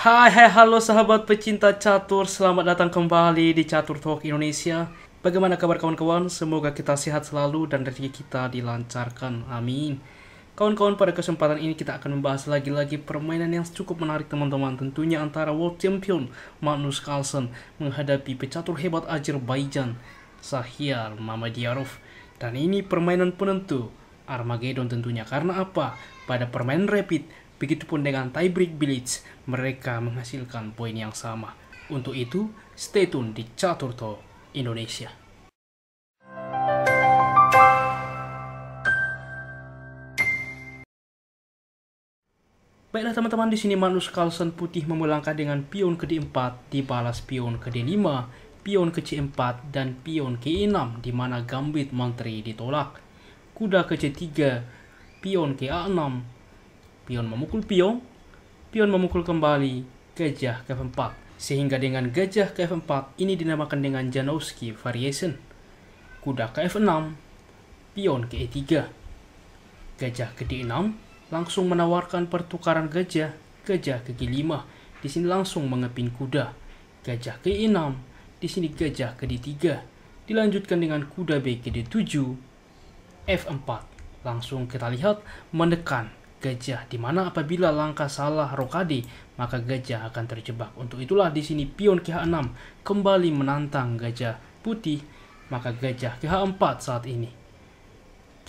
Hai hai halo sahabat pecinta catur, selamat datang kembali di Catur Talk Indonesia. Bagaimana kabar kawan-kawan? Semoga kita sehat selalu dan rezeki kita dilancarkan. Amin. Kawan-kawan, pada kesempatan ini kita akan membahas lagi-lagi permainan yang cukup menarik teman-teman. Tentunya antara world champion Magnus Carlsen menghadapi pecatur hebat Azerbaijan, Sahir Mamadiarov. Dan ini permainan penentu Armageddon tentunya. Karena apa? Pada permainan rapid, Begitupun dengan tiebreak Village, mereka menghasilkan poin yang sama. Untuk itu, stay tune di Catur Talk Indonesia. Baiklah teman-teman, di sini manus Carlsen putih memulangkan dengan pion ke D4, dibalas pion ke D5, pion ke C4, dan pion ke E6, di mana gambit menteri ditolak. Kuda ke C3, pion ke A6, Pion memukul pion, pion memukul kembali gajah ke F4. Sehingga dengan gajah ke F4 ini dinamakan dengan Janowski variation. Kuda ke F6, pion ke E3. Gajah ke D6 langsung menawarkan pertukaran gajah, gajah ke G5. Di sini langsung mengepin kuda. Gajah ke E6, di sini gajah ke D3. Dilanjutkan dengan kuda B ke D7, F4. Langsung kita lihat menekan gajah, di mana apabila langkah salah Rokade, maka gajah akan terjebak. Untuk itulah di sini pion KH6 kembali menantang gajah putih, maka gajah KH4 saat ini.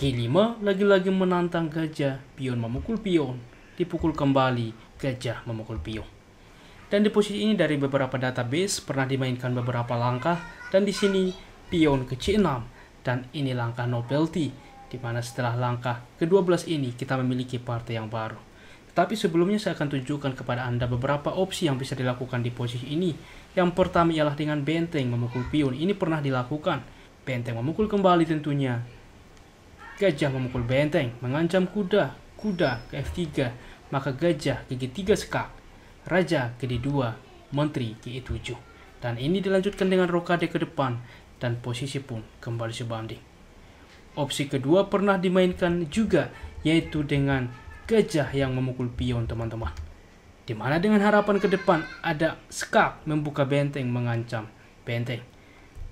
k 5 lagi-lagi menantang gajah, pion memukul pion, dipukul kembali, gajah memukul pion. Dan di posisi ini dari beberapa database pernah dimainkan beberapa langkah dan di sini pion ke C6 dan ini langkah novelty di mana setelah langkah ke-12 ini kita memiliki partai yang baru. Tetapi sebelumnya saya akan tunjukkan kepada Anda beberapa opsi yang bisa dilakukan di posisi ini. Yang pertama ialah dengan benteng memukul pion. Ini pernah dilakukan. Benteng memukul kembali tentunya. Gajah memukul benteng, mengancam kuda, kuda ke F3, maka gajah ke G3 sekak, raja ke D2, menteri ke E7. Dan ini dilanjutkan dengan rokade ke depan dan posisi pun kembali sebanding. Opsi kedua pernah dimainkan juga, yaitu dengan gajah yang memukul pion teman-teman. Dimana dengan harapan ke depan ada skak membuka benteng mengancam benteng.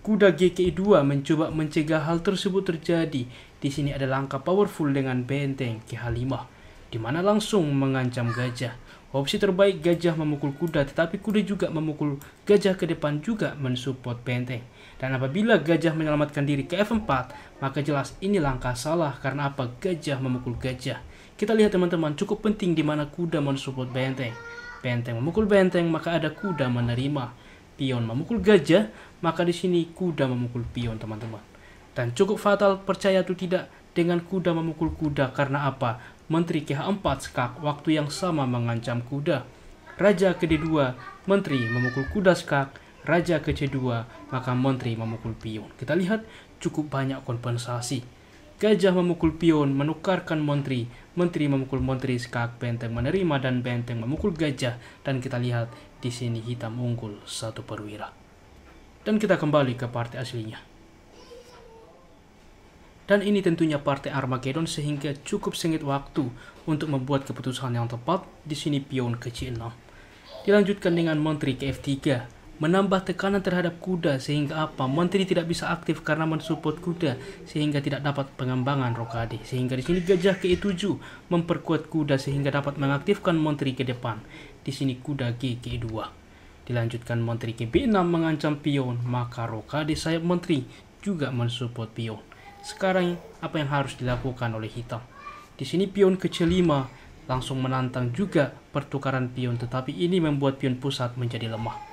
Kuda GKI2 mencoba mencegah hal tersebut terjadi. Di sini ada langkah powerful dengan benteng KH5, di mana langsung mengancam gajah. Opsi terbaik gajah memukul kuda, tetapi kuda juga memukul gajah ke depan juga mensupport benteng. Dan apabila gajah menyelamatkan diri ke F4, maka jelas ini langkah salah karena apa gajah memukul gajah. Kita lihat teman-teman, cukup penting di mana kuda mensupport benteng. Benteng memukul benteng, maka ada kuda menerima. Pion memukul gajah, maka di sini kuda memukul pion teman-teman. Dan cukup fatal percaya atau tidak dengan kuda memukul kuda karena apa? Menteri kh 4 skak waktu yang sama mengancam kuda. Raja ke 2 menteri memukul kuda skak, raja ke C2, maka menteri memukul pion. Kita lihat cukup banyak kompensasi. Gajah memukul pion, menukarkan menteri, menteri memukul menteri, skak benteng menerima dan benteng memukul gajah. Dan kita lihat di sini hitam unggul satu perwira. Dan kita kembali ke partai aslinya. Dan ini tentunya partai Armageddon sehingga cukup sengit waktu untuk membuat keputusan yang tepat di sini pion ke C6. Dilanjutkan dengan menteri ke F3, menambah tekanan terhadap kuda sehingga apa menteri tidak bisa aktif karena mensupport kuda sehingga tidak dapat pengembangan rokade sehingga di sini gajah ke 7 memperkuat kuda sehingga dapat mengaktifkan menteri ke depan di sini kuda G ke 2 dilanjutkan menteri ke B6 mengancam pion maka rokade sayap menteri juga mensupport pion sekarang apa yang harus dilakukan oleh hitam di sini pion ke C5 langsung menantang juga pertukaran pion tetapi ini membuat pion pusat menjadi lemah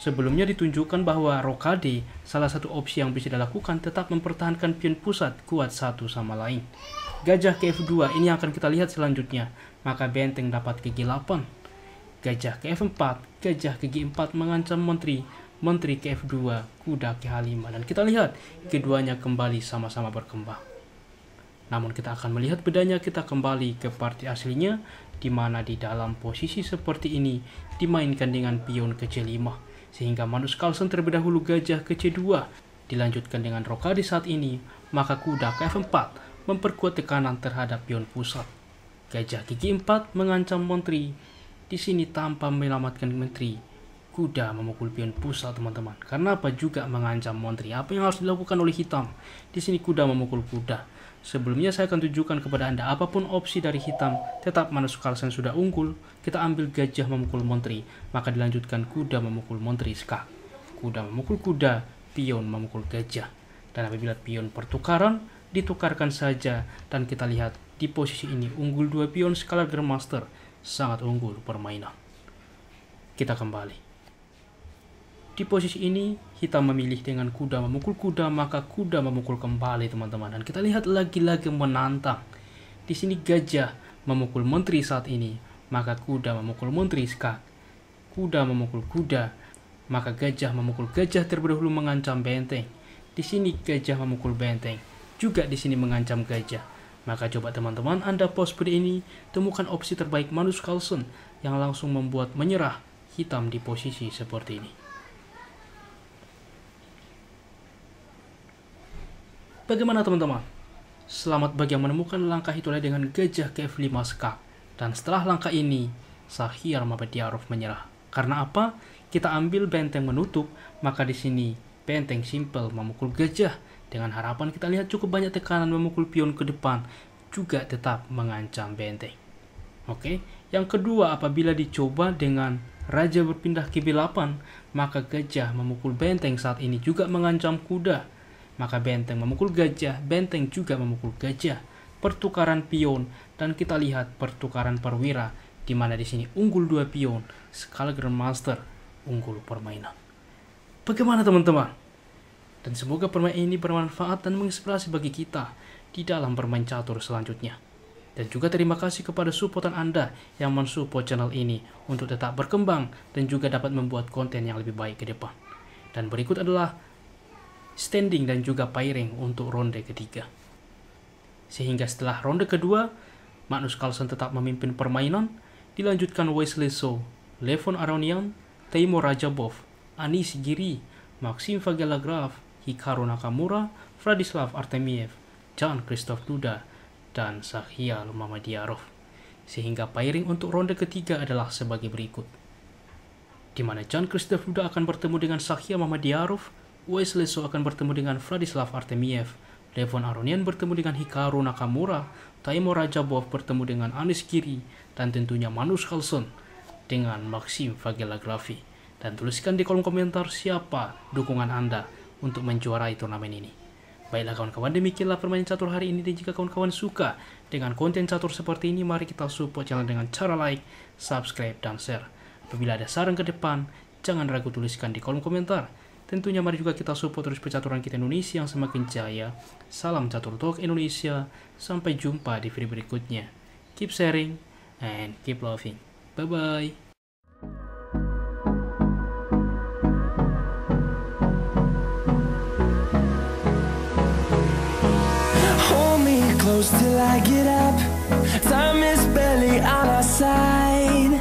Sebelumnya ditunjukkan bahwa rokade, salah satu opsi yang bisa dilakukan tetap mempertahankan pion pusat kuat satu sama lain. Gajah ke F2 ini akan kita lihat selanjutnya, maka benteng dapat ke G8. Gajah ke F4, gajah ke G4 mengancam menteri, menteri ke F2, kuda ke H5. Dan kita lihat, keduanya kembali sama-sama berkembang. Namun kita akan melihat bedanya kita kembali ke parti aslinya, di mana di dalam posisi seperti ini dimainkan dengan pion ke C5 sehingga manus Carlsen terlebih dahulu gajah ke C2, dilanjutkan dengan Rokadi saat ini, maka kuda ke F4 memperkuat tekanan terhadap pion pusat. Gajah gigi 4 mengancam Montri, di sini tanpa menyelamatkan Menteri kuda memukul pion pusat teman-teman. Karena apa juga mengancam Montri? Apa yang harus dilakukan oleh hitam? Di sini kuda memukul kuda. Sebelumnya saya akan tunjukkan kepada Anda apapun opsi dari hitam, tetap Manus Carlsen sudah unggul, kita ambil gajah memukul Montri, maka dilanjutkan kuda memukul Montri skak. Kuda memukul kuda, pion memukul gajah. Dan apabila pion pertukaran, ditukarkan saja dan kita lihat di posisi ini unggul dua pion skala Grandmaster sangat unggul permainan. Kita kembali. Di posisi ini, hitam memilih dengan kuda memukul kuda, maka kuda memukul kembali teman-teman. Dan kita lihat lagi-lagi menantang. Di sini gajah memukul menteri saat ini, maka kuda memukul menteri skak. Kuda memukul kuda, maka gajah memukul gajah terlebih dahulu mengancam benteng. Di sini gajah memukul benteng, juga di sini mengancam gajah. Maka coba teman-teman Anda pos seperti ini, temukan opsi terbaik Manus Carlson yang langsung membuat menyerah hitam di posisi seperti ini. Bagaimana teman-teman? Selamat bagi yang menemukan langkah itu dengan gajah ke F5SK. Dan setelah langkah ini, Sahir Aruf menyerah. Karena apa? Kita ambil benteng menutup, maka di sini benteng simple memukul gajah. Dengan harapan kita lihat cukup banyak tekanan memukul pion ke depan, juga tetap mengancam benteng. Oke, yang kedua apabila dicoba dengan raja berpindah ke B8, maka gajah memukul benteng saat ini juga mengancam kuda maka benteng memukul gajah, benteng juga memukul gajah. Pertukaran pion, dan kita lihat pertukaran perwira, di mana di sini unggul dua pion, skala master unggul permainan. Bagaimana teman-teman? Dan semoga permainan ini bermanfaat dan menginspirasi bagi kita di dalam bermain catur selanjutnya. Dan juga terima kasih kepada supportan Anda yang mensupport channel ini untuk tetap berkembang dan juga dapat membuat konten yang lebih baik ke depan. Dan berikut adalah standing dan juga pairing untuk ronde ketiga. Sehingga setelah ronde kedua, Magnus Carlsen tetap memimpin permainan, dilanjutkan Wesley So, Levon Aronian, Teimo Rajabov, Anis Giri, Maxim Vagelagraf, Hikaru Nakamura, Vladislav Artemiev, John Christoph Duda, dan Sahia Mamadiarov. Sehingga pairing untuk ronde ketiga adalah sebagai berikut. Di mana John Christoph Duda akan bertemu dengan Sahia Mamadiarov Wesley So akan bertemu dengan Vladislav Artemiev, Levon Aronian bertemu dengan Hikaru Nakamura, Taimo Rajabov bertemu dengan Anis Giri, dan tentunya Manus Carlson dengan Maxim Vagelagrafi. Dan tuliskan di kolom komentar siapa dukungan Anda untuk menjuarai turnamen ini. Baiklah kawan-kawan, demikianlah permainan catur hari ini dan jika kawan-kawan suka dengan konten catur seperti ini, mari kita support channel dengan cara like, subscribe, dan share. Apabila ada saran ke depan, jangan ragu tuliskan di kolom komentar. Tentunya mari juga kita support terus percaturan kita Indonesia yang semakin jaya. Salam catur talk Indonesia. Sampai jumpa di video berikutnya. Keep sharing and keep loving. Bye-bye. till I get up Time is barely on our side